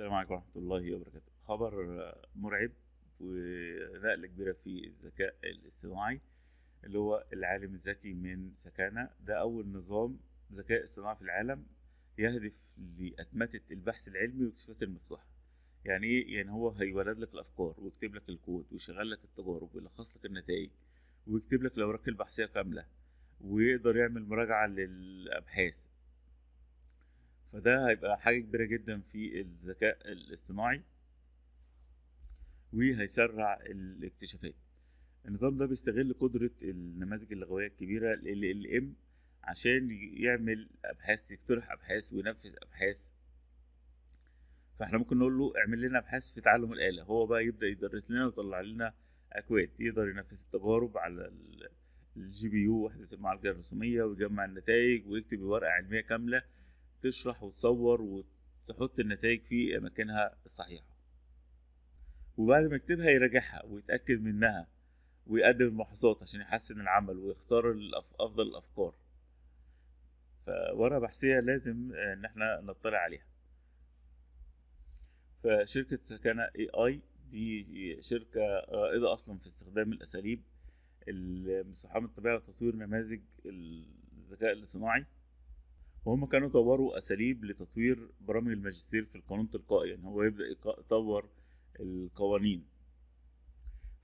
السلام عليكم ورحمة الله وبركاته خبر مرعب ونقلة كبيرة في الذكاء الاصطناعي اللي هو العالم الذكي من سكانة ده أول نظام ذكاء اصطناعي في العالم يهدف لأتمتة البحث العلمي والاكتشافات المفتوحة يعني ايه يعني هو هيولد لك الافكار ويكتب لك الكود ويشغل لك التجارب ويلخص لك النتائج ويكتب لك الاوراق البحثيه كامله ويقدر يعمل مراجعه للابحاث فده هيبقى حاجه كبيره جدا في الذكاء الاصطناعي وهيسرع الاكتشافات النظام ده بيستغل قدره النماذج اللغويه الكبيره ال ال ام عشان يعمل ابحاث يقترح ابحاث وينفذ ابحاث فاحنا ممكن نقول له اعمل لنا ابحاث في تعلم الاله هو بقى يبدا يدرس لنا ويطلع لنا اكواد يقدر ينفذ التجارب على الجي بي يو وحده المعالجه الرسوميه ويجمع النتائج ويكتب ورقه علميه كامله تشرح وتصور وتحط النتائج في مكانها الصحيح وبعد ما يكتبها يراجعها ويتأكد منها ويقدم الملاحظات عشان يحسن العمل ويختار أفضل الأفكار فورقة بحثية لازم إن احنا نطلع عليها فشركة سكنة اي اي دي شركة رائدة أصلا في استخدام الأساليب من الطبيعة لتطوير نماذج الذكاء الاصطناعي وهم كانوا طوروا اساليب لتطوير برامج الماجستير في القانون تلقائيا يعني هو يبدا يطور القوانين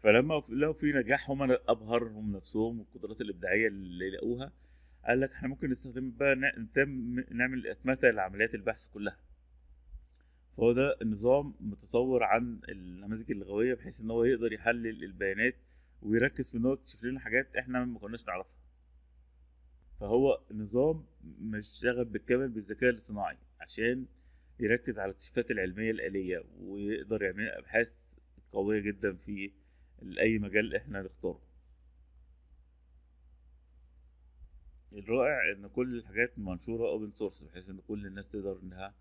فلما لقوا في نجاح هم ابهرهم نفسهم والقدرات الابداعيه اللي لقوها قال لك احنا ممكن نستخدم بقى نعمل اتمته لعمليات البحث كلها فهو ده النظام متطور عن النماذج اللغويه بحيث ان هو يقدر يحلل البيانات ويركز في ان هو يكتشف لنا حاجات احنا ما كناش نعرفها فهو نظام مشتغل بالكامل بالذكاء الاصطناعي عشان يركز على الاكتشافات العلميه الاليه ويقدر يعمل ابحاث قويه جدا في اي مجال احنا نختاره الرائع ان كل الحاجات منشوره اوبن سورس بحيث ان كل الناس تقدر انها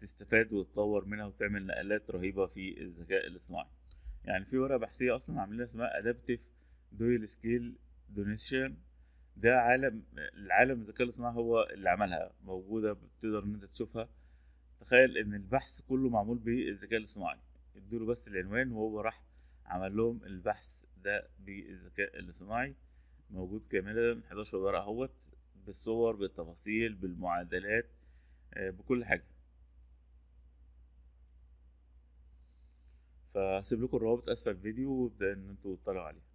تستفاد وتطور منها وتعمل نقلات رهيبه في الذكاء الاصطناعي يعني في ورقه بحثيه اصلا عاملينها اسمها ادابتيف دويل سكيل دونيشن ده عالم العالم الذكاء الاصطناعي هو اللي عملها موجوده بتقدر ان انت تشوفها تخيل ان البحث كله معمول بالذكاء الاصطناعي ادوا له بس العنوان وهو راح عمل لهم البحث ده بالذكاء الاصطناعي موجود كاملا 11 ورقه اهوت بالصور بالتفاصيل بالمعادلات آه، بكل حاجه فهسيب لكم الروابط اسفل الفيديو وابدا ان انتوا تطلعوا عليه